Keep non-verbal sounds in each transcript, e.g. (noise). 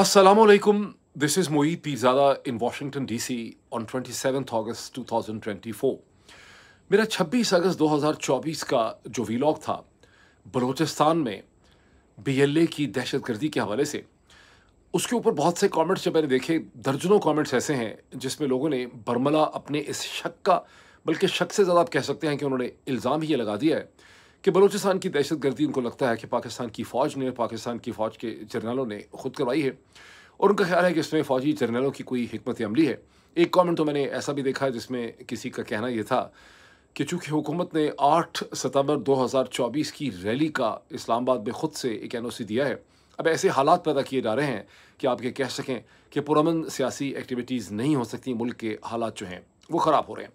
Assalamualaikum. This is Moeed Pirzada in Washington DC on 27th August 2024. मेरा 26 अगस्त 2024 का जो vlog था बलूचिस्तान में बीएलए की दहशत गर्दी के हवाले से उसके ऊपर बहुत से कमेंट्स जब मैंने देखे दर्जनों कमेंट्स ऐसे हैं जिसमें लोगों ने बर्मला अपने इस शक का बल्कि शक से ज़्यादा आप कह सकते हैं कि उन्होंने इल्ज़ाम ही ये लगा दिया है कि बलूचिस्तान की दहशत गर्दी उनको लगता है कि पाकिस्तान की फ़ौज ने पाकिस्तान की फ़ौज के जर्नलों ने खुद करवाई है और उनका ख्याल है कि इसमें फ़ौजी जर्नलों की कोई हमत अमली है एक कॉमेंट तो मैंने ऐसा भी देखा है जिसमें किसी का कहना यह था कि चूँकि हुकूमत ने आठ सितम्बर दो हज़ार चौबीस की रैली का इस्लामाबाद में ख़ुद से एक एन ओ सी दिया है अब ऐसे हालात पैदा किए जा रहे हैं कि आप ये कह सकें कि पुरमन सियासी एक्टिविटीज़ नहीं हो सकती मुल्क के हालात जो हैं वो ख़राब हो रहे हैं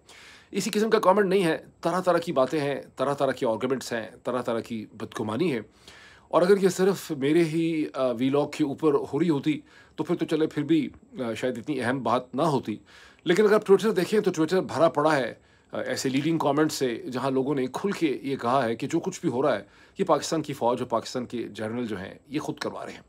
इसी किस्म का कमेंट नहीं है तरह तरह की बातें हैं तरह तरह के आर्गूमेंट्स हैं तरह तरह की बदगुमानी है और अगर ये सिर्फ मेरे ही वीलॉग के ऊपर हो रही होती तो फिर तो चले फिर भी शायद इतनी अहम बात ना होती लेकिन अगर ट्विटर देखें तो ट्विटर भरा पड़ा है ऐसे लीडिंग कमेंट से जहां लोगों ने खुल के ये कहा है कि जो कुछ भी हो रहा है ये पाकिस्तान की फ़ौज और पाकिस्तान के जनरल जो हैं ये खुद करवा रहे हैं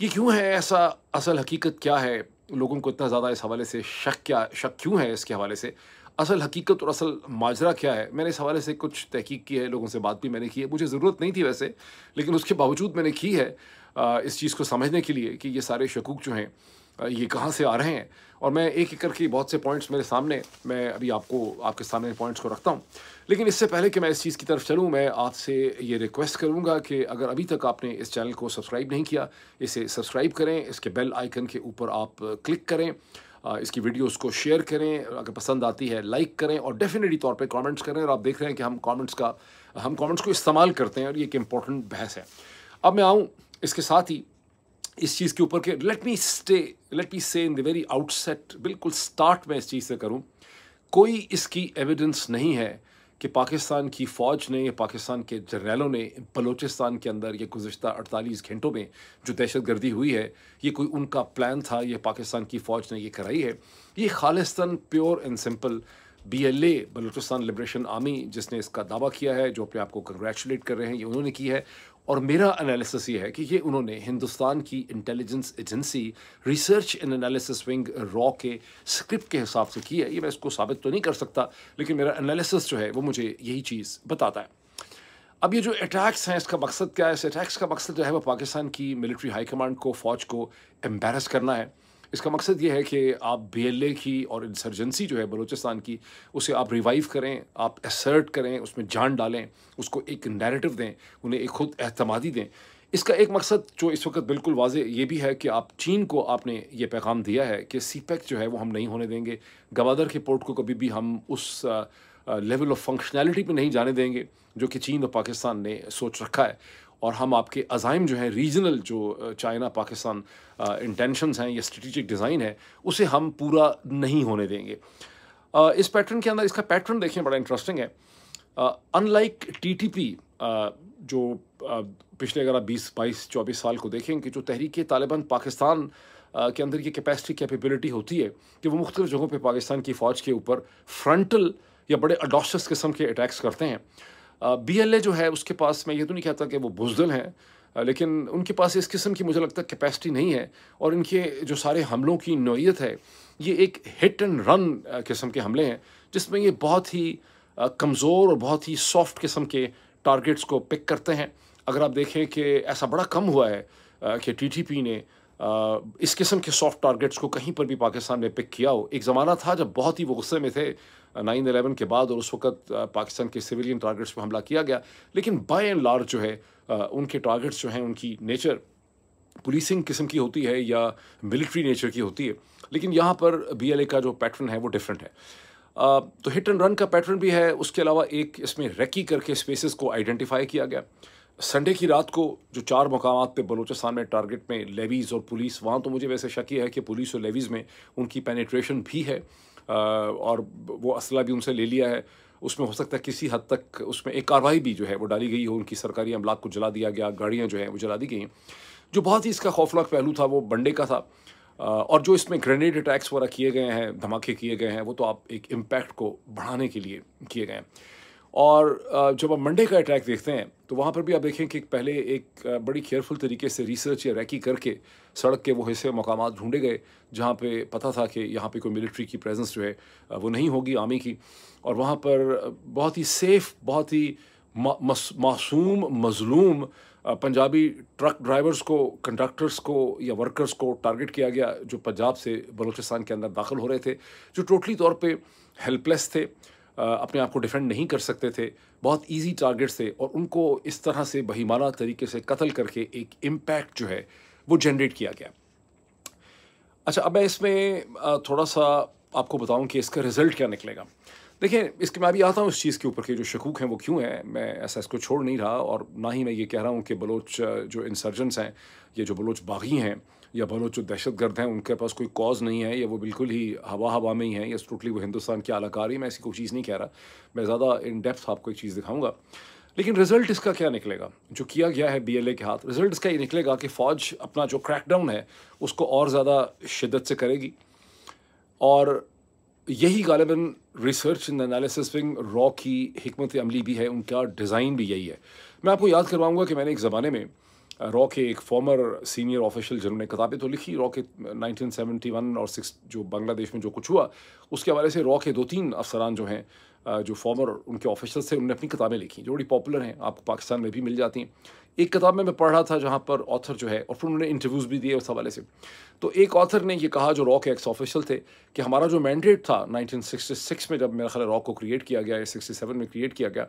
ये क्यों है ऐसा असल हकीकत क्या है लोगों को इतना ज़्यादा इस हवाले से शक क्या शक क्यों है इसके हवाले से असल हकीकत और असल माजरा क्या है मैंने इस हवाले से कुछ तहकीक की है लोगों से बात भी मैंने की है मुझे ज़रूरत नहीं थी वैसे लेकिन उसके बावजूद मैंने की है इस चीज़ को समझने के लिए कि ये सारे शकूक जो हैं ये कहाँ से आ रहे हैं और मैं एक एक करके बहुत से पॉइंट्स मेरे सामने मैं अभी आपको आपके सामने पॉइंट्स को रखता हूँ लेकिन इससे पहले कि मैं इस चीज़ की तरफ चलूँ मैं आपसे ये रिक्वेस्ट करूँगा कि अगर अभी तक आपने इस चैनल को सब्सक्राइब नहीं किया इसे सब्सक्राइब करें इसके बेल आइकन के ऊपर आप क्लिक करें इसकी वीडियोस को शेयर करें अगर पसंद आती है लाइक करें और डेफिनेटली तौर पे कमेंट्स करें और आप देख रहे हैं कि हम कमेंट्स का हम कमेंट्स को इस्तेमाल करते हैं और ये एक इम्पॉर्टेंट बहस है अब मैं आऊँ इसके साथ ही इस चीज़ के ऊपर के let me stay let me say in the very outset बिल्कुल स्टार्ट में इस चीज़ से करूँ कोई इसकी एविडेंस नहीं है कि पाकिस्तान की फ़ौज ने या पाकिस्तान के जर्नलों ने बलूचिस्तान के अंदर यह गुज्त अड़तालीस घंटों में जो दहशत गर्दी हुई है ये कोई उनका प्लान था ये पाकिस्तान की फ़ौज ने ये कराई है ये Khalistan pure and simple B L A Balochistan liberation army जिसने इसका दावा किया है जो अपने आप को कंग्रेचुलेट कर रहे हैं ये उन्होंने की है और मेरा एनालिसिस ये है कि ये उन्होंने हिंदुस्तान की intelligence agency research and analysis wing रॉ के स्क्रिप्ट के हिसाब से की है ये मैं इसको साबित तो नहीं कर सकता लेकिन मेरा एनालिसिस जो है वो मुझे यही चीज़ बताता है अब ये जो अटैक्स हैं इसका मकसद क्या है इस अटैक्स का मकसद जो है वो पाकिस्तान की मिलिट्री हाई कमांड को फ़ौज को एम्बेरस करना है इसका मकसद ये है कि आप बी की और इंसर्जेंसी जो है बलूचिस्तान की उसे आप रिवाइव करें आप एसर्ट करें उसमें जान डालें उसको एक नैरेटिव दें उन्हें एक खुद अहतमादी दें इसका एक मकसद जो इस वक्त बिल्कुल वाज ये भी है कि आप चीन को आपने ये पैगाम दिया है कि सी पैक e जो है वो हम नहीं होने देंगे गवादर के पोर्ट को कभी भी हम उस लेवल ऑफ फंक्शनैलिटी पर नहीं जाने देंगे जो कि चीन और पाकिस्तान ने सोच रखा है और हम आपके अज़ाइम जो है रीजनल जो चाइना पाकिस्तान इंटेंशंस हैं या स्ट्रेटिजिक डिज़ाइन है उसे हम पूरा नहीं होने देंगे इस पैटर्न के अंदर इसका पैटर्न देखें बड़ा इंटरेस्टिंग है अनलाइक टी टी पी जो पिछले अगर आप बीस बाईस चौबीस साल को देखें कि जो तहरीक तालिबान पाकिस्तान के अंदर की कैपेसिटी कैपेबिलिटी होती है कि वो मुख्तु जगहों पर पाकिस्तान की फ़ौज के ऊपर फ्रंटल या बड़े अडोशस किस्म के अटैक्स करते हैं बीएलए जो है उसके पास मैं ये तो नहीं कहता कि वो बुजदल हैं लेकिन उनके पास इस किस्म की मुझे लगता है कैपेसिटी नहीं है और इनके जो सारे हमलों की नोयत है ये एक हिट एंड रन किस्म के हमले हैं जिसमें ये बहुत ही कमज़ोर और बहुत ही सॉफ्ट किस्म के टारगेट्स को पिक करते हैं अगर आप देखें कि ऐसा बड़ा कम हुआ है कि टीटीपी ने इस किस्म के सॉफ्ट टारगेट्स को कहीं पर भी पाकिस्तान में पिक किया हो एक ज़माना था जब बहुत ही वो गुस्से में थे नाइन अलेवन के बाद और उस वक्त पाकिस्तान के सिविलियन टारगेट्स पर हमला किया गया लेकिन बाय एंड लार्ज जो है उनके टारगेट्स जो हैं उनकी नेचर पुलिसिंग किस्म की होती है या मिलिट्री नेचर की होती है लेकिन यहाँ पर बी का जो पैटर्न है वो डिफरेंट है तो हिट एंड रन का पैटर्न भी है उसके अलावा एक इसमें रेकी करके स्पेसेस को आइडेंटिफाई किया गया संडे की रात को जो चार मकाम पे बलूचिस्तान में टारगेट में लेवीज़ और पुलिस वहाँ तो मुझे वैसे शक है कि पुलिस और लेवीज़ में उनकी पेनिट्रेशन भी है और वो असला भी उनसे ले लिया है उसमें हो सकता है किसी हद तक उसमें एक कार्रवाई भी जो है वो डाली गई हो उनकी सरकारी अमलाक को जला दिया गया गाड़ियाँ जो हैं वो जला दी गई हैं जो बहुत ही इसका खौफनाक पहलू था वो बंडे का था और जो इसमें ग्रेनेड अटैक्स वगैरह किए गए हैं धमाके किए गए हैं वो तो आप एक इम्पैक्ट को बढ़ाने के लिए किए गए हैं और जब आप मंडे का अटैक देखते हैं तो वहाँ पर भी आप देखें कि पहले एक बड़ी केयरफुल तरीके से रिसर्च या रैकी करके सड़क के वो हिस्से मकाम ढूंढे गए जहाँ पे पता था कि यहाँ पे कोई मिलिट्री की प्रेजेंस जो है वो नहीं होगी आर्मी की और वहाँ पर बहुत ही सेफ़ बहुत ही मासूम मजलूम पंजाबी ट्रक ड्राइवर्स को कंडक्टर्स को या वर्कर्स को टारगेट किया गया जो पंजाब से बलूचिस्तान के अंदर दाखिल हो रहे थे जो टोटली तौर पर हेल्पलेस थे अपने आप को डिफेंड नहीं कर सकते थे बहुत इजी टारगेट्स थे और उनको इस तरह से बहिमाना तरीके से कत्ल करके एक इम्पैक्ट जो है वो जनरेट किया गया अच्छा अब मैं इसमें थोड़ा सा आपको बताऊं कि इसका रिज़ल्ट क्या निकलेगा देखिए इसके मैं अभी आता हूँ इस चीज़ के ऊपर कि जो शकूक हैं वो क्यों हैं मैं ऐसा इसको छोड़ नहीं रहा और ना ही मैं ये कह रहा हूँ कि बलोच जो इंसर्जेंट्स हैं ये जो बलोच बागी हैं या बोलो जो दहशत गर्द हैं उनके पास कोई कॉज नहीं है या वो बिल्कुल ही हवा हवा में ही हैं या टोटली वो हिंदुस्तान के अलाकार ही मैं ऐसी कोई चीज़ नहीं कह रहा मैं ज़्यादा इन डेप्थ आपको एक चीज़ दिखाऊंगा लेकिन रिजल्ट इसका क्या निकलेगा जो किया गया है बीएलए के हाथ रिजल्ट इसका ये निकलेगा कि फ़ौज अपना जो क्रैकडाउन है उसको और ज़्यादा शिदत से करेगी और यही गालिबा रिसर्च एंड एनालिसिस विंग रॉ की हमत अमली भी है उनका डिज़ाइन भी यही है मैं आपको याद करवाऊँगा कि मैंने एक ज़माने में रॉ के एक फॉर्मर सीनियर ऑफिशियल जिन्होंने किताबें तो लिखी रॉ के 1971 और सिक्स जो बांग्लादेश में जो कुछ हुआ उसके हवाले से रॉ के दो तीन अफसरान जो हैं जो फॉर्मर उनके ऑफिशल थे उन्होंने अपनी किताबें लिखी जो बड़ी पॉपुलर हैं आपको पाकिस्तान में भी मिल जाती हैं एक किताब में मैं पढ़ रहा था जहाँ पर ऑथर जो है और फिर उन्होंने इंटरव्यूज़ भी दिए उस हवाले से तो एक ऑथर ने यह कहा जो रॉ के एक्स ऑफिशियल थे कि हमारा जो मैंडेट था 1966 में जब मेरा ख्याल रॉ को क्रिएट किया गया या 67 में क्रिएट किया गया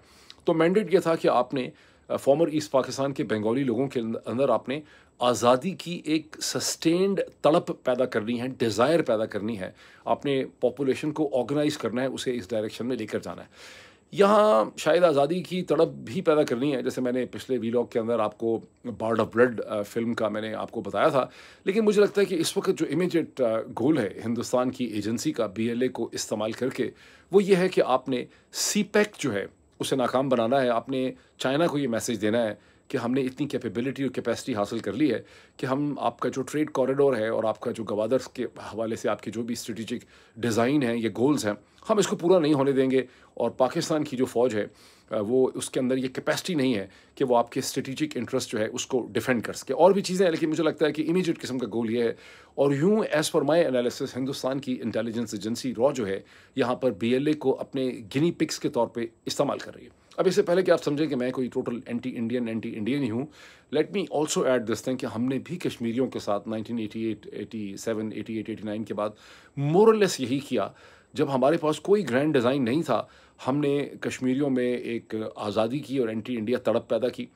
तो मैंडेट ये था कि आपने फॉर्मर ईस्ट पाकिस्तान के बंगाली लोगों के अंदर आपने आज़ादी की एक सस्टेन्ड तड़प पैदा करनी है डिज़ायर पैदा करनी है आपने पॉपुलेशन को ऑर्गेनाइज करना है उसे इस डायरेक्शन में लेकर जाना है यहाँ शायद आज़ादी की तड़प भी पैदा करनी है जैसे मैंने पिछले वीलॉग के अंदर आपको बार्ड ऑफ ब्लड फिल्म का मैंने आपको बताया था लेकिन मुझे लगता है कि इस वक्त जो इमीजिएट गोल है हिंदुस्तान की एजेंसी का बीएलए को इस्तेमाल करके वो ये है कि आपने सीपैक जो है उसे नाकाम बनाना है आपने चाइना को ये मैसेज देना है कि हमने इतनी कैपेबिलिटी और कैपेसिटी हासिल कर ली है कि हम आपका जो ट्रेड कॉरिडोर है और आपका जो गवादर के हवाले से आपके जो भी स्ट्रेटिजिक डिज़ाइन हैं या गोल्स हैं हम इसको पूरा नहीं होने देंगे और पाकिस्तान की जो फ़ौज है वो उसके अंदर ये कैपेसिटी नहीं है कि वो आपके स्ट्रेटिजिक इंटरेस्ट जो है उसको डिफेंड कर सके और भी चीज़ें हैं लेकिन मुझे लगता है कि इमीजिएट किस्म का गोल ये है और यूँ एज़ पर माई एनालिसिस हिंदुस्तान की इंटेलिजेंस एजेंसी रॉ जो है यहाँ पर बी को अपने गिनी पिक्स के तौर पर इस्तेमाल कर रही है अब इससे पहले कि आप समझें कि मैं कोई total anti Indian anti Indian ही हूँ let me also add this thing कि हमने भी कश्मीरियों के साथ 1988, 87, 88, 89 के बाद मोरलेस यही किया जब हमारे पास कोई ग्रैंड डिज़ाइन नहीं था हमने कश्मीरियों में एक आज़ादी की और एंटी इंडिया तड़प पैदा की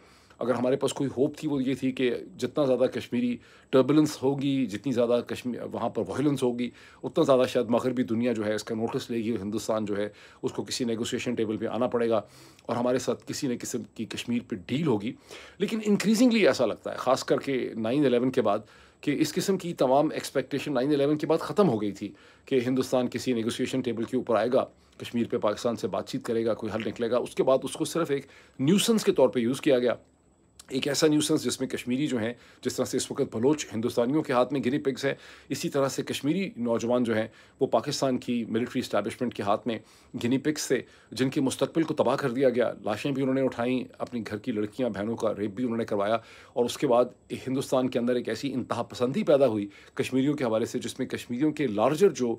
अगर हमारे पास कोई होप थी वो ये थी कि जितना ज़्यादा कश्मीरी टर्बुलेंस होगी जितनी ज़्यादा कश्मीर वहाँ पर वायलेंस होगी उतना ज़्यादा शायद मगरबी दुनिया जो है इसका नोटिस लेगी और हिंदुस्तान जो है उसको किसी नेगोशिएशन टेबल पे आना पड़ेगा और हमारे साथ किसी न किसी की कश्मीर पर डील होगी लेकिन इंक्रीजिंगली ऐसा लगता है ख़ास करके नाइन एलेवन के बाद कि इस किस्म की तमाम एक्सपेक्टेशन नाइन अलेवन के बाद ख़त्म हो गई थी कि हिंदुस्तान किसी नेगोशिएशन टेबल के ऊपर आएगा कश्मीर पे पाकिस्तान से बातचीत करेगा कोई हल निकलेगा उसके बाद उसको सिर्फ एक न्यूसेंस के तौर पे यूज़ किया गया एक ऐसा न्यूसेंस जिसमें कश्मीरी जो हैं जिस तरह से इस वक्त बलोच हिंदुस्तानियों के हाथ में गिरी पिग्स है इसी तरह से कश्मीरी नौजवान जो हैं वो पाकिस्तान की मिलिट्री इस्टेबलिशमेंट के हाथ में गिनी पिग्स थे जिनके मुस्तबिल को तबाह कर दिया गया लाशें भी उन्होंने उठाईं अपनी घर की लड़कियाँ बहनों का रेप भी उन्होंने करवाया और उसके बाद हिंदुस्तान के अंदर एक ऐसी इंतहा पसंदी पैदा हुई कश्मीरीों के हवाले से जिसमें कश्मीरीों के लार्जर जो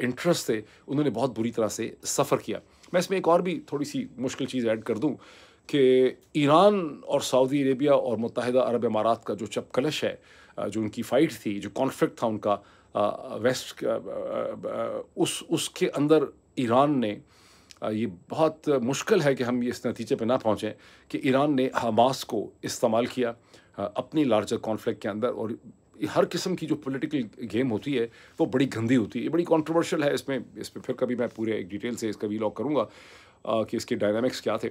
इंटरेस्ट थे उन्होंने बहुत बुरी तरह से सफ़र किया मैं इसमें एक और भी थोड़ी सी मुश्किल चीज़ ऐड कर दूँ कि ईरान और सऊदी अरेबिया और मुतहद अरब इमारात का जो चपकलश है जो उनकी फ़ाइट थी जो कॉन्फ्लिक्ट था उनका वेस्ट उस उसके अंदर ईरान ने ये बहुत मुश्किल है कि हम ये इस नतीजे पे ना पहुँचें कि ईरान ने हमास को इस्तेमाल किया अपनी लार्जर कॉन्फ्लिक्ट के अंदर और हर किस्म की जो पॉलिटिकल गेम होती है वो बड़ी गंदी होती है बड़ी कंट्रोवर्शियल है इसमें इस पर फिर कभी मैं पूरे एक डिटेल से इसका लॉक करूँगा कि इसके डायनामिक्स क्या थे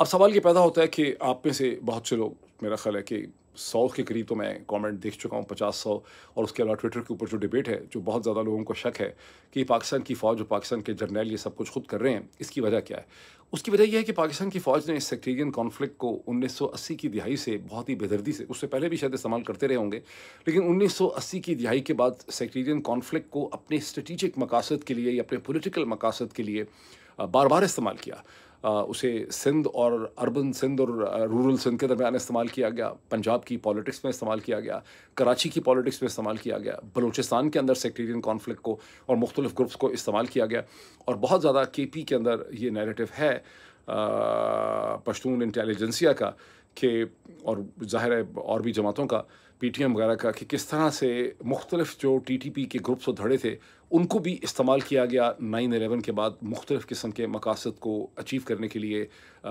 अब सवाल ये पैदा होता है कि आप में से बहुत से लोग मेरा ख्याल है कि सौ के करीब तो मैं कमेंट देख चुका हूँ पचास सौ और उसके अलावा ट्विटर के ऊपर जो डिबेट है जो बहुत ज़्यादा लोगों को शक है कि पाकिस्तान की फ़ौज और पाकिस्तान के जर्नैल ये सब कुछ खुद कर रहे हैं इसकी वजह क्या है उसकी वजह यह है कि पाकिस्तान की फ़ौज ने इस सेक्टेरियन कॉन्फ्लिक्ट को 1980 की दिहाई से बहुत ही बेदर्दी से उससे पहले भी शायद इस्तेमाल करते रहे होंगे लेकिन 1980 की दिहाई के बाद सेक्टेरियन कॉन्फ्लिक्ट को अपने स्ट्रेटिजिक मकासद के लिए या अपने पोलिटिकल मकासद के लिए बार बार इस्तेमाल किया उसे सिंध और अर्बन सिंध और रूरल सिंध के दरमियान इस्तेमाल किया गया पंजाब की पॉलिटिक्स में इस्तेमाल किया गया कराची की पॉलिटिक्स में इस्तेमाल किया गया बलूचिस्तान के अंदर सेक्टेरियन कॉन्फ्लिक्ट को और मुख्तलिफ ग्रुप्स को इस्तेमाल किया गया और बहुत ज़्यादा के पी के अंदर ये नैरेटिव है पश्तून इंटेलिजेंसिया का कि और ज़ाहिर है और भी जमातों का पीटीएम वगैरह का कि किस तरह से मुख्तलिफ जो टीटीपी के ग्रुप्स और धड़े थे उनको भी इस्तेमाल किया गया नाइन एलेवन के बाद मुख्तलिफ किस्म के मकासद को अचीव करने के लिए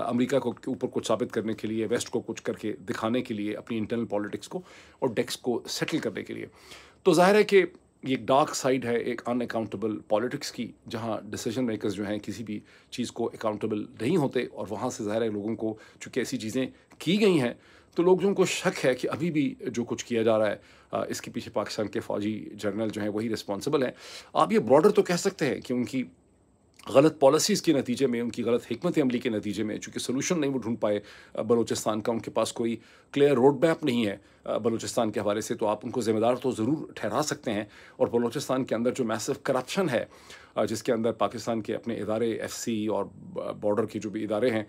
अमेरिका को ऊपर कुछ साबित करने के लिए वेस्ट को कुछ करके दिखाने के लिए अपनी इंटरनल पॉलिटिक्स को और डेक्स को सेटल करने के लिए तो जाहिर है कि ये एक डार्क साइड है एक अनअकाउंटेबल पॉलिटिक्स की जहाँ डिसीजन मेकर्स जो हैं किसी भी चीज़ को अकाउंटेबल नहीं होते और वहाँ से ज़ाहिर है लोगों को चूँकि ऐसी चीज़ें की गई हैं तो लोगों को शक है कि अभी भी जो कुछ किया जा रहा है इसके पीछे पाकिस्तान के फ़ौजी जनरल जो हैं वही रिस्पॉन्सिबल हैं आप ये ब्रॉडर तो कह सकते हैं कि उनकी गलत पॉलिसीज़ के नतीजे में उनकी गलत हमत अमली के नतीजे में चूँकि सोलूशन नहीं वो ढूंढ पाए बलोचिस्तान का उनके पास कोई क्लियर रोड मैप नहीं है बलोचिस्तान के हवाले से तो आप उनको ज़िम्मेदार तो ज़रूर ठहरा सकते हैं और बलोचिस्तान के अंदर जो मैसिव करप्शन है जिसके अंदर पाकिस्तान के अपने इदारे एफ सी और बॉर्डर के जो भी इदारे हैं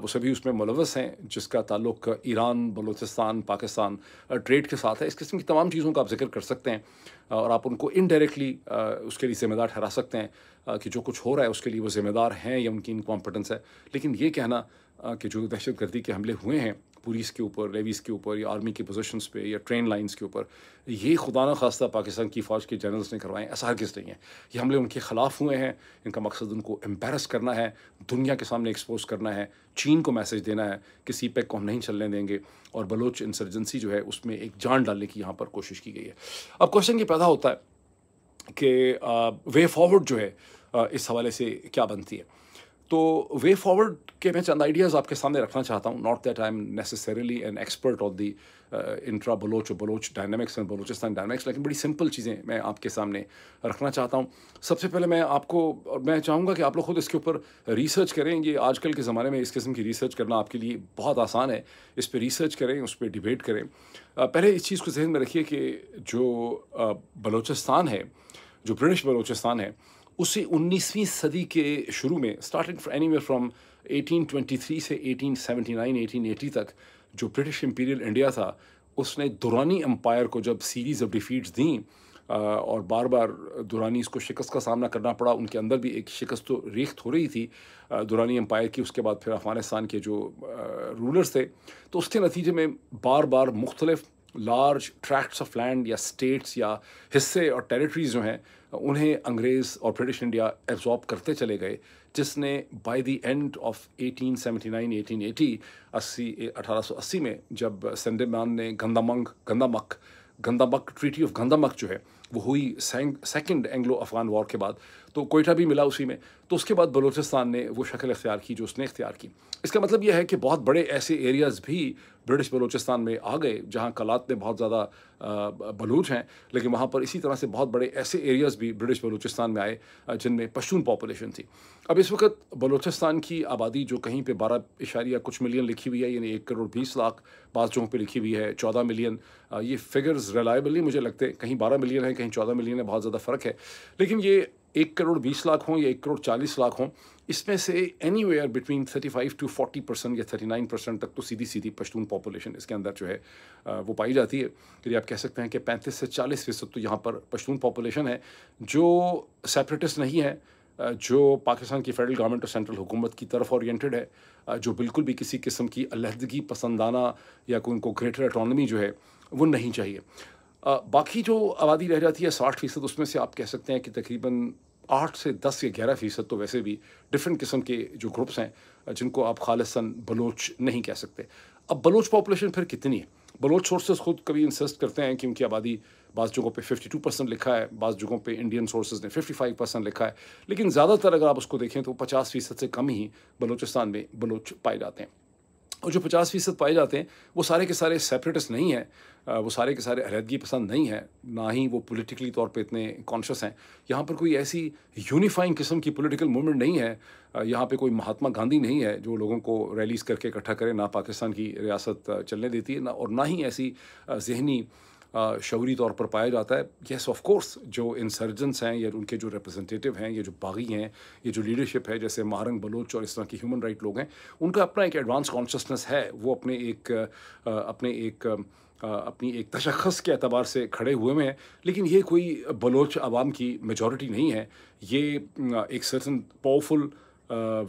वो सभी उसमें मुलवस हैं जिसका ताल्लुक ईरान बलूचिस्तान पाकिस्तान ट्रेड के साथ है इस किस्म की तमाम चीज़ों का आप जिक्र कर सकते हैं और आप उनको इनडायरेक्टली उसके लिए ज़िम्मेदार ठहरा सकते हैं कि जो कुछ हो रहा है उसके लिए वो ज़िम्मेदार हैं या उनकी इनकॉम्पिटेंस है लेकिन ये कहना कि जो दहशत गर्दी के हमले हुए हैं पुलिस के ऊपर लेवीज़ के ऊपर या आर्मी के पोजिशन पे या ट्रेन लाइन्स के ऊपर ये खुदा न खास्ता पाकिस्तान की फ़ौज के जनरल्स ने करवाए ऐसा हर किस नहीं है ये हमले उनके ख़िलाफ़ हुए हैं इनका मकसद उनको एम्बेरस करना है दुनिया के सामने एक्सपोज करना है चीन को मैसेज देना है कि सी पैक e को हम नहीं चलने देंगे और बलोच इंसर्जेंसी जो है उसमें एक जान डालने की यहाँ पर कोशिश की गई है अब क्वेश्चन ये पैदा होता है कि वे uh, फॉरवर्ड जो है uh, इस हवाले से क्या बनती है तो वे फॉरवर्ड के मैं चंद आइडियाज़ आपके सामने रखना चाहता हूँ not that I am necessarily an expert of the intra Baloch Baloch dynamics and Balochistan dynamics लेकिन बड़ी सिंपल चीज़ें मैं आपके सामने रखना चाहता हूँ सबसे पहले मैं आपको और मैं चाहूँगा कि आप लोग खुद इसके ऊपर रिसर्च करें ये आजकल के ज़माने में इस किस्म की रिसर्च करना आपके लिए बहुत आसान है इस पर रिसर्च करें उस पर डिबेट करें पहले इस चीज़ को जहन में रखिए कि जो बलोचिस्तान है जो ब्रिटिश बलोचिस्तान है उसे 19वीं सदी के शुरू में स्टार्टिंग एनीवेयर फ्रॉम 1823 से 1879 1880 तक जो ब्रिटिश इम्पीरियल इंडिया था उसने दुरानी एम्पायर को जब सीरीज़ ऑफ डिफीट्स दी और बार बार दुरानी इसको शिकस्त का सामना करना पड़ा उनके अंदर भी एक शिकस्त तो रेख्त हो रही थी दुरानी एम्पायर की उसके बाद फिर अफ़गानिस्तान के जो रूलर्स थे तो उसके नतीजे में बार बार मुख्तलिफ़ लार्ज ट्रैक्ट्स ऑफ लैंड या स्टेट्स या हिस्से और टेरिटरीज जो हैं उन्हें अंग्रेज़ और ब्रिटिश इंडिया एब्जॉर्ब करते चले गए जिसने बाय द एंड ऑफ 1879 1880 80 1880 में जब सेंडेमान ने गंदामंग गंदामक गंदामक ट्रीटी ऑफ गंदामक जो है वो हुई सेकेंड एंग्लो अफगान वॉर के बाद तो कोयटा भी मिला उसी में तो उसके बाद बलूचिस्तान ने वो शक्ल इख्तियार की जो उसने इख्तियार की इसका मतलब यह है कि बहुत बड़े ऐसे एरियाज़ भी ब्रिटिश बलूचिस्तान में आ गए जहाँ कलात में बहुत ज़्यादा बलूच हैं लेकिन वहाँ पर इसी तरह से बहुत बड़े ऐसे एरियाज़ भी ब्रिटिश बलूचिस्तान में आए जिनमें पश्तून पॉपुलेशन थी अब इस वक्त बलूचिस्तान की आबादी जो कहीं पर बारह इशारिया कुछ मिलियन लिखी हुई है यानी एक करोड़ बीस लाख बाद जगहों पर लिखी हुई है चौदह मिलियन ये फिगर्स रिलायबली मुझे लगते कहीं बारह मिलियन है कहीं चौदह मिलियन है बहुत ज़्यादा फ़र्क है लेकिन ये एक करोड़ बीस लाख हों या एक करोड़ चालीस लाख हों इसमें से anywhere between thirty five to forty percent या थर्टी नाइन परसेंट तक तो सीधी सीधी पश्तून पॉपुलेशन इसके अंदर जो है वो पाई जाती है यदि आप कह सकते हैं कि पैंतीस से चालीस फीसद तो यहाँ पर पश्तून पॉपुलेशन है जो सेपरेटिस्ट नहीं है जो पाकिस्तान की फेडरल गवर्नमेंट और सेंट्रल हुकूमत की तरफ ओरिएंटेड है जो बिल्कुल भी किसी किस्म की अलहदगी पसंदाना या कोई उनको ग्रेटर अटोनमी जो है वो नहीं चाहिए बाकी जो आबादी रह जाती है साठ फ़ीसद उसमें से आप कह सकते हैं कि तकरीबन आठ से दस या ग्यारह फ़ीसद तो वैसे भी डिफरेंट किस्म के जो ग्रुप्स हैं जिनको आप खालसन बलोच नहीं कह सकते अब बलोच पॉपुलेशन फिर कितनी है बलोच सोर्सेज खुद कभी इंसस्ट करते हैं कि उनकी आबादी बाज़ जगहों पे 52 परसेंट लिखा है बाज़ जगहों पे इंडियन सोर्सेज ने 55 परसेंट लिखा है लेकिन ज़्यादातर अगर आप उसको देखें तो 50 फीसद से कम ही बलोचिस्तान में बलोच पाए जाते हैं और जो पचास फीसद पाए जाते हैं वो सारे के सारे सेपरेटिस्ट नहीं हैं वो सारे के सारे अलहदगी पसंद नहीं है ना ही वो पॉलिटिकली तौर पे इतने कॉन्शियस हैं यहाँ पर कोई ऐसी यूनिफाइंग किस्म की पॉलिटिकल मूवमेंट नहीं है यहाँ पे कोई महात्मा गांधी नहीं है जो लोगों को रैलीज करके इकट्ठा करें ना पाकिस्तान की रियासत चलने देती है ना और ना ही ऐसी जहनी शौरी तौर पर पाया जाता है येस ऑफ कोर्स जो इंसर्जेंट्स हैं या उनके जो रिप्रेजेंटेटिव हैं ये जो बागी हैं ये जो लीडरशिप है जैसे मारंग बलोच और इस तरह के ह्यूमन राइट लोग हैं उनका अपना एक एडवांस कॉन्शसनेस है वो अपने एक अपने एक अपनी एक तशखस के अतबार से खड़े हुए हुए हैं लेकिन ये कोई बलोच आवाम की मेजॉरिटी नहीं है ये एक सर्टन पावरफुल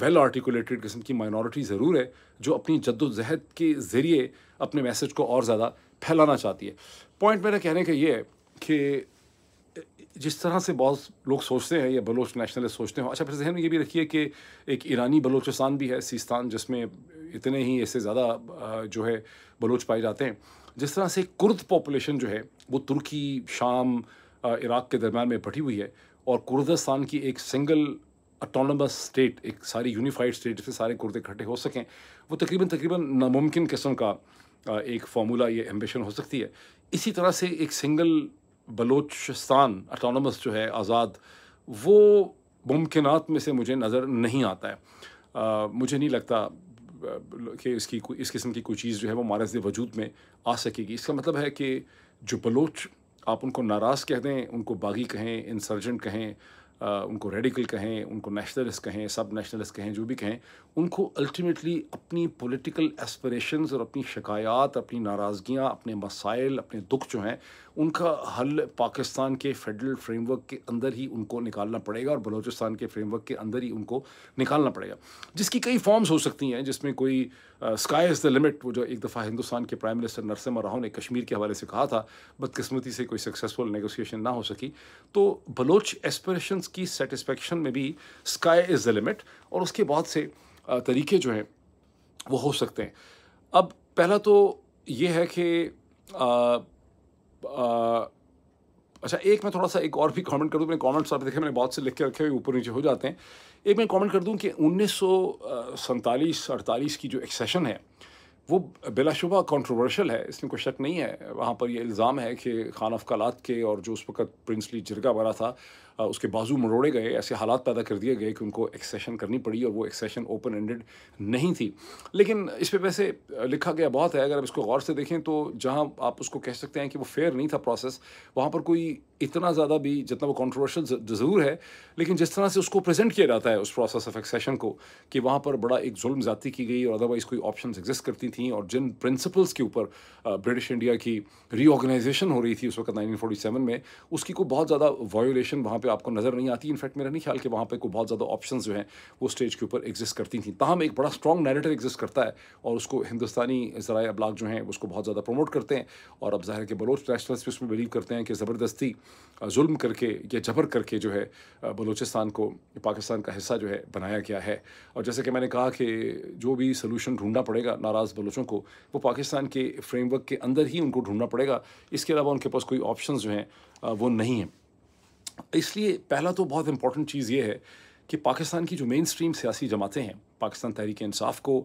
वेल आर्टिकुलेटेड किस्म की माइनॉरिटी ज़रूर है जो अपनी जद्दोजहद के ज़रिए अपने मैसेज को और ज़्यादा फैलाना चाहती है पॉइंट मेरा कहने का ये है कि जिस तरह से बहुत लोग सोचते हैं या बलोच नेशनलिस्ट सोचते हैं अच्छा फिर जहन में ये भी रखिए कि एक ईरानी बलोचिस्तान भी है सिस्तान जिसमें इतने ही ऐसे ज़्यादा जो है बलोच पाए जाते हैं जिस तरह से कुर्द पॉपुलेशन जो है वो तुर्की शाम इराक़ के दरम्यान में बटी हुई है और कुर्दस्तान की एक सिंगल अटोनमस स्टेट एक सारी यूनिफाइड स्टेट जिसमें सारे कुर्द इकट्ठे हो सकें वो तकरीबन तकरीबन नामुमकिन किस्म का एक फार्मूला ये एम्बिशन हो सकती है इसी तरह से एक सिंगल बलोचस्तान अटोनमस जो है आज़ाद वो मुमकिन में से मुझे नज़र नहीं आता है आ, मुझे नहीं लगता कि इसकी इस किस्म की कोई चीज़ जो है वो मारज वजूद में आ सकेगी इसका मतलब है कि जो बलोच आप उनको नाराज़ कह दें उनको बागी कहें इंसर्जेंट कहें उनको रेडिकल कहें उनको नेशनलिस्ट कहें सब नेशनलिस्ट कहें जो भी कहें उनको अल्टीमेटली अपनी पॉलिटिकल एस्परेशंस और अपनी शिकायत अपनी नाराज़गियाँ अपने मसाइल अपने दुख जो हैं उनका हल पाकिस्तान के फेडरल फ्रेमवर्क के अंदर ही उनको निकालना पड़ेगा और बलूचिस्तान के फ्रेमवर्क के अंदर ही उनको निकालना पड़ेगा जिसकी कई फॉर्म्स हो सकती हैं जिसमें कोई स्काई इज़ द लिमिट वो जो एक दफ़ा हिंदुस्तान के प्राइम मिनिस्टर नरसिम्हा राव ने कश्मीर के हवाले से कहा था बदकस्मती से कोई सक्सेसफुल नेगोशिएशन ना हो सकी तो बलोच एस्परेशंस की सेटिस्फेक्शन में भी स्काई इज़ द लिमिट और उसके बहुत से uh, तरीके जो हैं वो हो सकते हैं अब पहला तो ये है कि uh, uh, अच्छा एक मैं थोड़ा सा एक और भी कमेंट कर दूँ मैंने कमेंट्स आप देखे मैंने बहुत से लिख के रखे हुए ऊपर नीचे हो जाते हैं एक मैं कमेंट कर दूँ कि उन्नीस सौ अड़तालीस की जो एक्सेशन है वो बिलाशुबा कंट्रोवर्शियल है इसमें कोई शक नहीं है वहाँ पर यह इल्ज़ाम है कि खान कलात के और जो उस वक्त प्रिंसली जिरगा भरा था उसके बाजू मरोड़े गए ऐसे हालात पैदा कर दिए गए कि उनको एक्सेशन करनी पड़ी और वो एक्सेशन ओपन एंडेड नहीं थी लेकिन इस पर वैसे लिखा गया बहुत है अगर आप इसको गौर से देखें तो जहाँ आप उसको कह सकते हैं कि वो फेयर नहीं था प्रोसेस वहाँ पर कोई इतना ज़्यादा भी जितना वो कॉन्ट्रोवर्शल ज़रूर है लेकिन जिस तरह से उसको प्रेजेंट किया जाता है उस प्रोसेस ऑफ एक्सेशन को कि वहाँ पर बड़ा एक जुल्म ज़्यादा की गई और अदरवाइज़ कोई ऑप्शन एग्जिस्ट करती थी और जिन प्रिंसिपल्स के ऊपर ब्रिटिश इंडिया की रीऑर्गेनाइजेशन हो रही थी उस वक्त नाइनटीन में उसकी कोई बहुत ज़्यादा वायोलेशन वहाँ पर आपको नज़र नहीं आती इनफैक्ट मेरा नहीं ख्याल कि वहाँ पर कोई बहुत ज़्यादा ऑप्शन जो हैं वो स्टेज के ऊपर एग्जिस्ट करती थी तहम एक बड़ा स्ट्रॉन्ग नैरेटिव एग्जिस्ट करता है और उसको हिंदुस्तानी ज़रा अबलाक जो हैं उसको बहुत ज़्यादा प्रमोट करते हैं और अब ज़ाहिर के बलोच नेशनल्स भी उसमें बिलीव करते हैं कि ज़बरदस्ती जुल्म करके या जबर करके जो है बलोचिस्तान को पाकिस्तान का हिस्सा जो है बनाया गया है और जैसे कि मैंने कहा कि जो भी सोल्यूशन ढूंढना पड़ेगा नाराज़ बलोचों को वो पाकिस्तान के फ्रेमवर्क के अंदर ही उनको ढूंढना पड़ेगा इसके अलावा उनके पास कोई ऑप्शन जो हैं वो नहीं हैं इसलिए पहला तो बहुत इंपॉर्टेंट चीज़ ये है कि पाकिस्तान की जो मेन स्ट्रीम सियासी जमातें हैं पाकिस्तान तहरीक इंसाफ को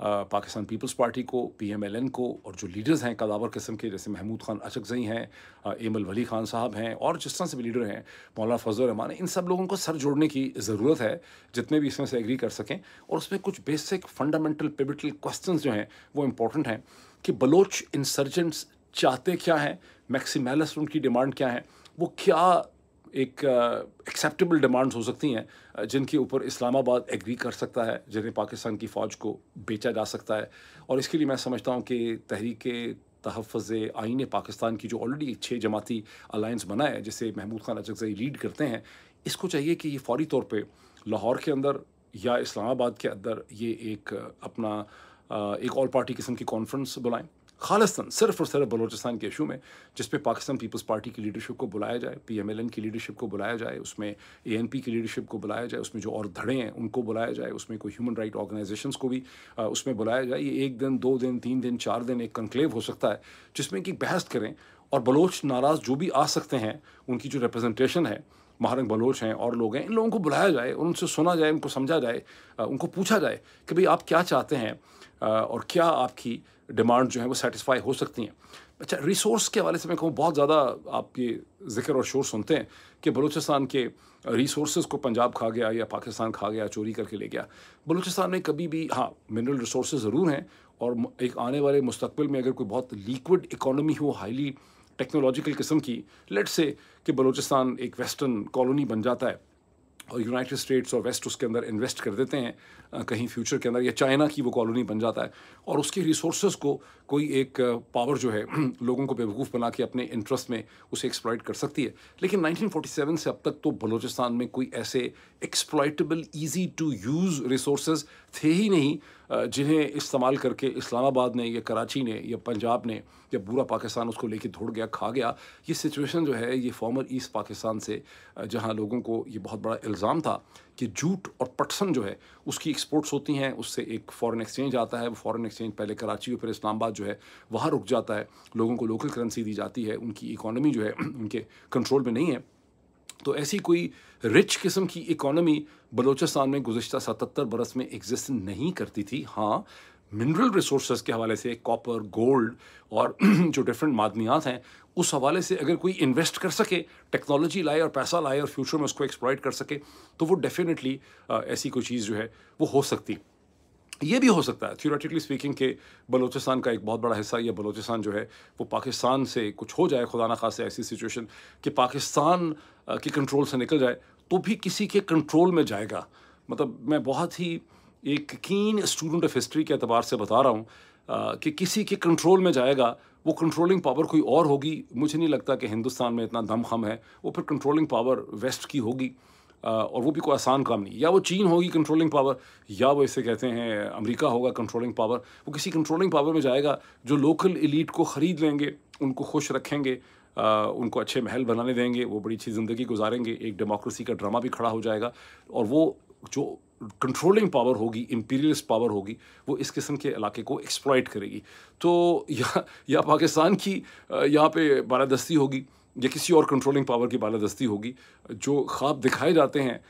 पाकिस्तान पीपल्स पार्टी को पी एम एल एन को और जो लीडर्स हैं कदावर किस्म के जैसे महमूद खान अचकजई हैं एमल वली खान साहब हैं और जिस तरह से भी लीडर हैं मौलाना फजल रहमान इन सब लोगों को सर जोड़ने की ज़रूरत है जितने भी इसमें से एग्री कर सकें और उसमें कुछ बेसिक फंडामेंटल पिबिटल क्वेश्चन जो हैं वो इम्पोर्टेंट हैं कि बलोच इंसर्जेंट्स चाहते क्या हैं मैक्सीमेलस उनकी डिमांड क्या है वो क्या एक एक्सेप्टेबल डिमांड्स हो सकती हैं जिनके ऊपर इस्लामाबाद एग्री कर सकता है जिन्हें पाकिस्तान की फ़ौज को बेचा जा सकता है और इसके लिए मैं समझता हूँ कि तहरीक तहफ़ आइन पाकिस्तान की जो ऑलरेडी छः जमाती अलायंस बना है जिसे महमूद खान अचकजई लीड करते हैं इसको चाहिए कि ये फौरी तौर पर लाहौर के अंदर या इस्लामाबाद के अंदर ये एक अपना एक ऑल पार्टी किस्म की कॉन्फ्रेंस बुलाएं खालसन सिर्फ और सिर्फ बलोचिस्तान के इशू में जिस पे पाकिस्तान पीपल्स पार्टी की लीडरशिप को बुलाया जाए पी एम एल एन की लीडरशिप को बुलाया जाए उसमें ए एन पी की लीडरशिप को बुलाया जाए उसमें जो और धड़े हैं उनको बुलाया जाए उसमें कोई ह्यूमन राइट ऑर्गेनाइजेशंस को भी आ, उसमें बुलाया जाए ये एक दिन दो दिन तीन दिन चार दिन एक कंक्लेव हो सकता है जिसमें कि बहस करें और बलोच नाराज़ जो भी आ सकते हैं उनकी जो रिप्रजेंटेशन है महारंग बलोच हैं और लोग हैं इन लोगों को बुलाया जाए उनसे सुना जाए उनको समझा जाए उनको पूछा जाए कि भाई आप क्या चाहते हैं और क्या आपकी डिमांड जो है वो सेटिस्फाई हो सकती हैं अच्छा रिसोर्स के हवाले से मैं कहूँ बहुत ज़्यादा आप ये जिक्र और शोर सुनते हैं कि बलूचिस्तान के रिसोर्स को पंजाब खा गया या पाकिस्तान खा गया चोरी करके ले गया बलूचिस्तान में कभी भी हाँ मिनरल रिसोर्स ज़रूर हैं और एक आने वाले मुस्तबिल में अगर कोई बहुत लिक्विड इकानमी हो हाईली टेक्नोलॉजिकल किस्म की लेट से कि बलूचिस्तान एक वेस्टर्न कॉलोनी बन जाता है और यूनाइटेड स्टेट्स और वेस्ट उसके अंदर इन्वेस्ट कर देते हैं कहीं फ्यूचर के अंदर या चाइना की वो कॉलोनी बन जाता है और उसके रिसोर्स को कोई एक पावर जो है (clears throat) लोगों को बेवकूफ़ बना के अपने इंटरेस्ट में उसे एक्सप्लॉयट कर सकती है लेकिन 1947 से अब तक तो बलूचिस्तान में कोई ऐसे exploitable easy to use resource थे ही नहीं जिन्हें इस्तेमाल करके इस्लामाबाद ने या कराची ने या पंजाब ने या पूरा पाकिस्तान उसको लेके धोड़ गया खा गया ये सिचुएशन जो है ये फॉर्मर ईस्ट पाकिस्तान से जहाँ लोगों को ये बहुत बड़ा इल्ज़ाम था कि जूट और पटसन जो है उसकी एक्सपोर्ट्स होती हैं उससे एक फॉरेन एक्सचेंज आता है वो फॉरेन एक्सचेंज पहले कराची और फिर इस्लामाबाद जो है वहाँ रुक जाता है लोगों को लोकल करेंसी दी जाती है उनकी इकॉनमी जो है (clears throat) उनके कंट्रोल में नहीं है तो ऐसी कोई रिच किस्म की इकोनॉमी बलूचिस्तान में गुजशत सतहत्तर बरस में एग्जिस्ट नहीं करती थी हाँ मिनरल रिसोर्स के हवाले से कॉपर गोल्ड और (clears throat) जो डिफरेंट मादनियात हैं उस हवाले से अगर कोई इन्वेस्ट कर सके टेक्नोलॉजी लाए और पैसा लाए और फ्यूचर में उसको एक्सप्लॉयट कर सके तो वो डेफिनेटली ऐसी कोई चीज़ जो है वो हो सकती ये भी हो सकता है थियोरेटिकली स्पीकिंग के बलोचिस्तान का एक बहुत बड़ा हिस्सा या बलोचिस्तान जो है वो पाकिस्तान से कुछ हो जाए खुदा ना खास ऐसी सिचुएशन कि पाकिस्तान के कंट्रोल से निकल जाए तो भी किसी के कंट्रोल में जाएगा मतलब मैं बहुत ही एक कीन स्टूडेंट ऑफ हिस्ट्री के अतबार से बता रहा हूँ कि किसी के कंट्रोल में जाएगा वो कंट्रोलिंग पावर कोई और होगी मुझे नहीं लगता कि हिंदुस्तान में इतना दम खम है वो फिर कंट्रोलिंग पावर वेस्ट की होगी और वो भी कोई आसान काम नहीं या वो चीन होगी कंट्रोलिंग पावर या वो इसे कहते हैं अमेरिका होगा कंट्रोलिंग पावर वो किसी कंट्रोलिंग पावर में जाएगा जो लोकल इलीट को ख़रीद लेंगे उनको खुश रखेंगे आ, उनको अच्छे महल बनाने देंगे वो बड़ी अच्छी ज़िंदगी गुजारेंगे एक डेमोक्रेसी का ड्रामा भी खड़ा हो जाएगा और वो जो कंट्रोलिंग पावर होगी इम्पीरियलिस्ट पावर होगी वो इस किस्म के इलाके को एक्सप्लॉइट करेगी तो या या पाकिस्तान की यहाँ पे बारादस्ती होगी या किसी और कंट्रोलिंग पावर की बालादस्ती होगी जो ख्वाब दिखाए जाते हैं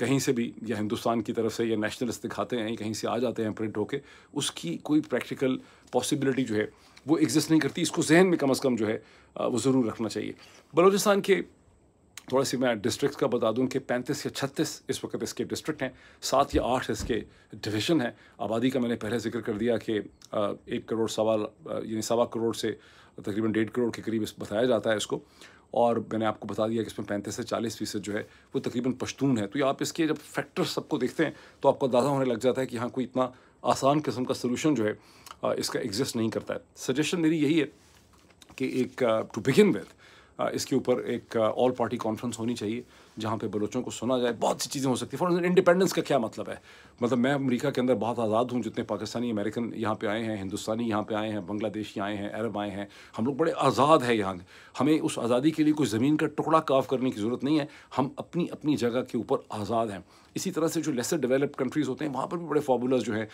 कहीं से भी या हिंदुस्तान की तरफ से या नेशनलिस्ट दिखाते हैं कहीं से आ जाते हैं प्रिंट होके उसकी कोई प्रैक्टिकल पॉसिबिलिटी जो है वो एग्जिस्ट नहीं करती इसको जहन में कम अज़ कम जो है वो ज़रूर रखना चाहिए बलोचिस्तान के थोड़ा सी मैं डिस्ट्रिक्ट का बता दूं कि 35 या 36 इस वक्त इसके डिस्ट्रिक्ट हैं सात या आठ इसके डिवीज़न हैं आबादी का मैंने पहले जिक्र कर दिया कि एक करोड़ सवा यानी सवा करोड़ से तकरीबन डेढ़ करोड़ के करीब बताया जाता है इसको और मैंने आपको बता दिया कि इसमें पैंतीस से चालीस फीसद जो है वो तकरीबन पश्तून है तो ये आप इसके जब फैक्टर्स सबको देखते हैं तो आपको अंदाज़ा होने लग जाता है कि हाँ कोई इतना आसान किस्म का सोल्यूशन जो है इसका एग्जिस्ट नहीं करता है सजेशन मेरी यही है कि एक टू बिगिन विद इसके ऊपर एक ऑल पार्टी कॉन्फ्रेंस होनी चाहिए जहाँ पे बलोचों को सुना जाए बहुत सी चीज़ें हो सकती है फॉर इंडिपेंडेंस का क्या मतलब है मतलब मैं अमेरिका के अंदर बहुत आज़ाद हूँ जितने पाकिस्तानी अमेरिकन यहाँ पे आए हैं हिंदुस्तानी यहाँ पे आए हैं बांग्लादेशी आए हैं अरब आए हैं हम लोग बड़े आज़ाद हैं यहाँ हमें उस आज़ादी के लिए कोई ज़मीन का टुकड़ा काफ करने की ज़रूरत नहीं है हम अपनी अपनी जगह के ऊपर आज़ाद हैं इसी तरह से जो लेसर डेवलप्ड कंट्रीज़ होते हैं वहाँ पर भी बड़े फार्मूलाज जो हैं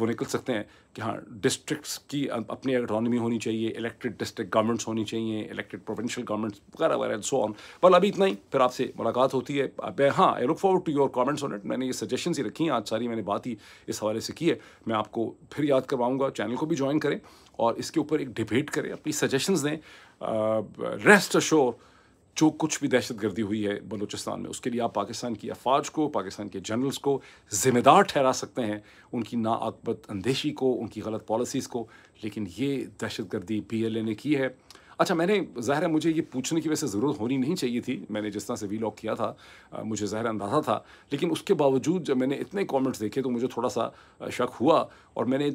वो निकल सकते हैं कि हाँ डिस्ट्रिक्ट्स की अपनी अटोनमी होनी चाहिए इलेक्टेड डिस्ट्रिक्ट गवर्नमेंट्स होनी चाहिए इलेक्टेड प्रोविंशियल गवर्नमेंट्स वगैरह वगैरह सो ऑन बल अभी इतना ही फिर आपसे मुलाकात होती है हाँ I look forward to your comments on it मैंने ये सजेशन ही रखी हैं आज सारी मैंने बात ही इस हवाले से की है मैं आपको फिर याद करवाऊँगा चैनल को भी ज्वाइन करें और इसके ऊपर एक डिबेट करें अपनी सजेशंस दें रेस्ट अश्योर जो कुछ भी दहशत गर्दी हुई है बलूचिस्तान में उसके लिए आप पाकिस्तान की अफवाज को पाकिस्तान के जनरल्स को ज़िम्मेदार ठहरा सकते हैं उनकी नाकबत अंदेशी को उनकी गलत पॉलिसीज़ को लेकिन ये दहशत गर्दी पी एल ए ने की है अच्छा मैंने ज़ाहिर मुझे ये पूछने की वैसे ज़रूरत होनी नहीं चाहिए थी मैंने जिस तरह से वी लॉक किया था मुझे ज़ाहिर अंदाज़ा था लेकिन उसके बावजूद जब मैंने इतने कॉमेंट्स देखे तो मुझे थोड़ा सा शक हुआ और मैंने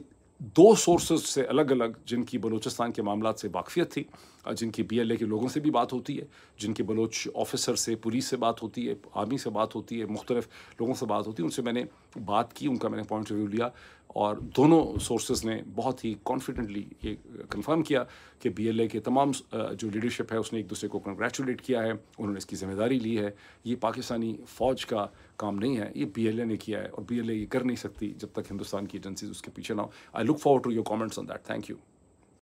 दो सोर्सेज से अलग अलग जिनकी बलूचिस्तान के मामला से वाकफियत थी जिनकी बी के लोगों से भी बात होती है जिनके बलोच ऑफिसर से पुलिस से बात होती है आर्मी से बात होती है मुख्तलिफ लोगों से बात होती है उनसे मैंने बात की उनका मैंने पॉइंट रिव्यू लिया और दोनों सोर्सेज ने बहुत ही कॉन्फिडेंटली ये कन्फर्म किया कि बी के तमाम जो लीडरशिप है उसने एक दूसरे को कंग्रेचुलेट किया है उन्होंने इसकी जिम्मेदारी ली है ये पाकिस्तानी फ़ौज का काम नहीं है ये बी ने किया है और बी ये कर नहीं सकती जब तक हिंदुस्तान की एजेंसीज उसके पीछे ना I look for to your comments on that thank you